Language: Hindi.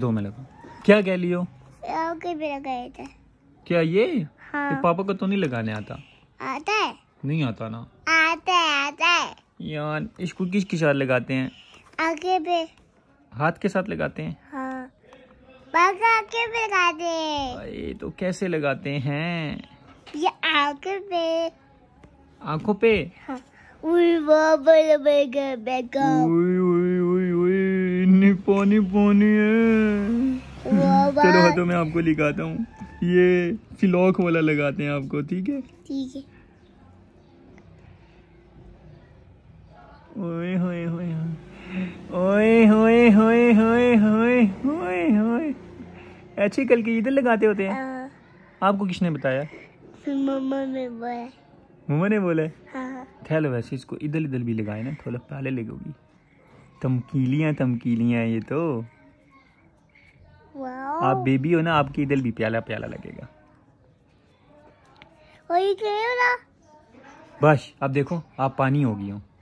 दो में लगा क्या कह लियो क्या ये हाँ। ये पापा को तो नहीं लगाने आता आता है नहीं आता ना आता है आता है यार इसको किस के साथ लगाते हैं आगे पे हाथ के साथ लगाते हैं हाँ। लगाते हैं अरे तो कैसे लगाते हैं ये आगे पे आँखों पे हाँ। उई, वो, वो, वो, वो, वो, पानी पानी है चलो तो मैं आपको लिखाता हूँ ये फिलॉक वाला लगाते हैं आपको ठीक है ठीक है ओए होए होए ओए होए होए होए होए होए होए अच्छी कल के इधर लगाते होते हैं हाँ। आपको किसने बताया मम्मा ने बोला मम्मा ने बोला हाँ। थैलो वैसे इसको इधर इधर भी लगाए ना थोड़ा पहले लगोगी तमकीलियां तमकीलिया ये तो आप बेबी हो ना आपकी दिल भी प्याला प्याला लगेगा बस अब देखो आप पानी हो गई हो